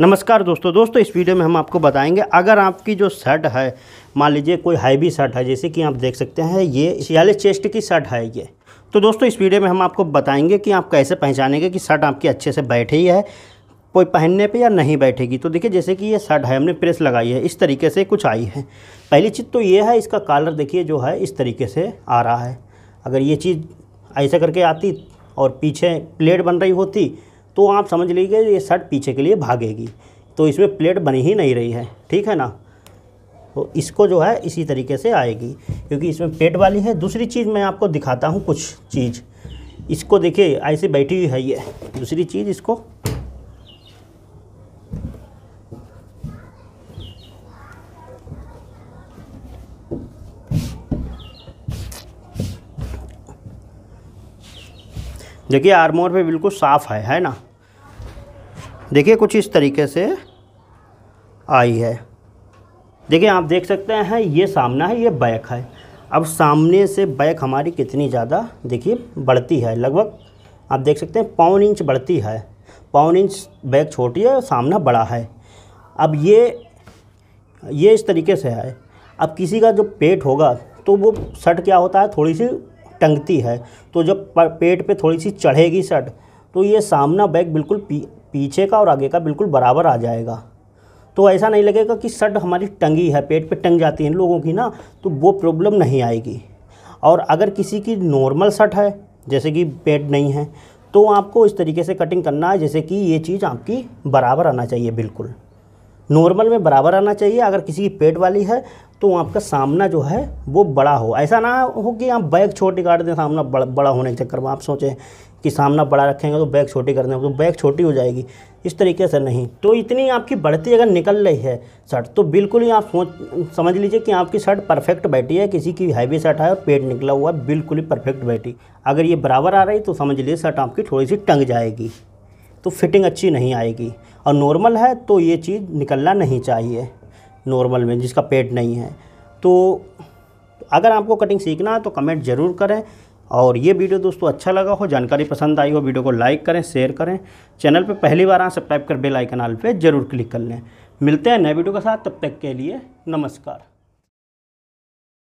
नमस्कार दोस्तों दोस्तों इस वीडियो में हम आपको बताएंगे अगर आपकी जो शर्ट है मान लीजिए कोई हाईवी शर्ट है जैसे कि आप देख सकते हैं ये छियालीस चेस्ट की शर्ट है ये तो दोस्तों इस वीडियो में हम आपको बताएंगे कि आप कैसे पहचानेंगे कि शर्ट आपकी अच्छे से बैठी है कोई पहनने पे या नहीं बैठेगी तो देखिए जैसे कि ये शर्ट है हमने प्रेस लगाई है इस तरीके से कुछ आई है पहली चीज़ तो ये है इसका कॉलर देखिए जो है इस तरीके से आ रहा है अगर ये चीज़ ऐसा करके आती और पीछे प्लेट बन रही होती तो आप समझ लीजिए ये शर्ट पीछे के लिए भागेगी तो इसमें प्लेट बनी ही नहीं रही है ठीक है ना तो इसको जो है इसी तरीके से आएगी क्योंकि इसमें पेट वाली है दूसरी चीज़ मैं आपको दिखाता हूँ कुछ चीज़ इसको देखिए ऐसे बैठी हुई है ये दूसरी चीज़ इसको देखिए आर्मोर पे बिल्कुल साफ़ है है ना देखिए कुछ इस तरीके से आई है देखिए आप देख सकते हैं ये सामना है ये बैक है अब सामने से बैक हमारी कितनी ज़्यादा देखिए बढ़ती है लगभग आप देख सकते हैं पौन इंच बढ़ती है पौन इंच बैक छोटी है सामना बड़ा है अब ये ये इस तरीके से है अब किसी का जो पेट होगा तो वो शर्ट क्या होता है थोड़ी सी टंगती है तो जब पेट पे थोड़ी सी चढ़ेगी शर्ट तो ये सामना बैग बिल्कुल पी, पीछे का और आगे का बिल्कुल बराबर आ जाएगा तो ऐसा नहीं लगेगा कि शर्ट हमारी टंगी है पेट पे टंग जाती है लोगों की ना तो वो प्रॉब्लम नहीं आएगी और अगर किसी की नॉर्मल शर्ट है जैसे कि पेट नहीं है तो आपको इस तरीके से कटिंग करना है जैसे कि ये चीज़ आपकी बराबर आना चाहिए बिल्कुल नॉर्मल में बराबर आना चाहिए अगर किसी की पेट वाली है तो आपका सामना जो है वो बड़ा हो ऐसा ना हो कि आप बैग छोटी काट दें सामना बड़ा बड़ा होने के चक्कर में आप सोचें कि सामना बड़ा रखेंगे तो बैग छोटी कर दें तो बैग छोटी हो जाएगी इस तरीके से नहीं तो इतनी आपकी बढ़ती अगर निकल रही है शर्ट तो बिल्कुल ही आप सोच समझ लीजिए कि आपकी शर्ट परफेक्ट बैठी है किसी की हैवी शर्ट है और पेट निकला हुआ है बिल्कुल ही परफेक्ट बैठी अगर ये बराबर आ रही तो समझ लीजिए शर्ट आपकी थोड़ी सी टंग जाएगी तो फिटिंग अच्छी नहीं आएगी और नॉर्मल है तो ये चीज़ निकलना नहीं चाहिए नॉर्मल में जिसका पेट नहीं है तो अगर आपको कटिंग सीखना है तो कमेंट ज़रूर करें और ये वीडियो दोस्तों अच्छा लगा हो जानकारी पसंद आई हो वीडियो को लाइक करें शेयर करें चैनल पर पहली बार आए सब्सक्राइब कर बेलाइकन पर आल ज़रूर क्लिक कर लें मिलते हैं नए वीडियो के साथ तब तक के लिए नमस्कार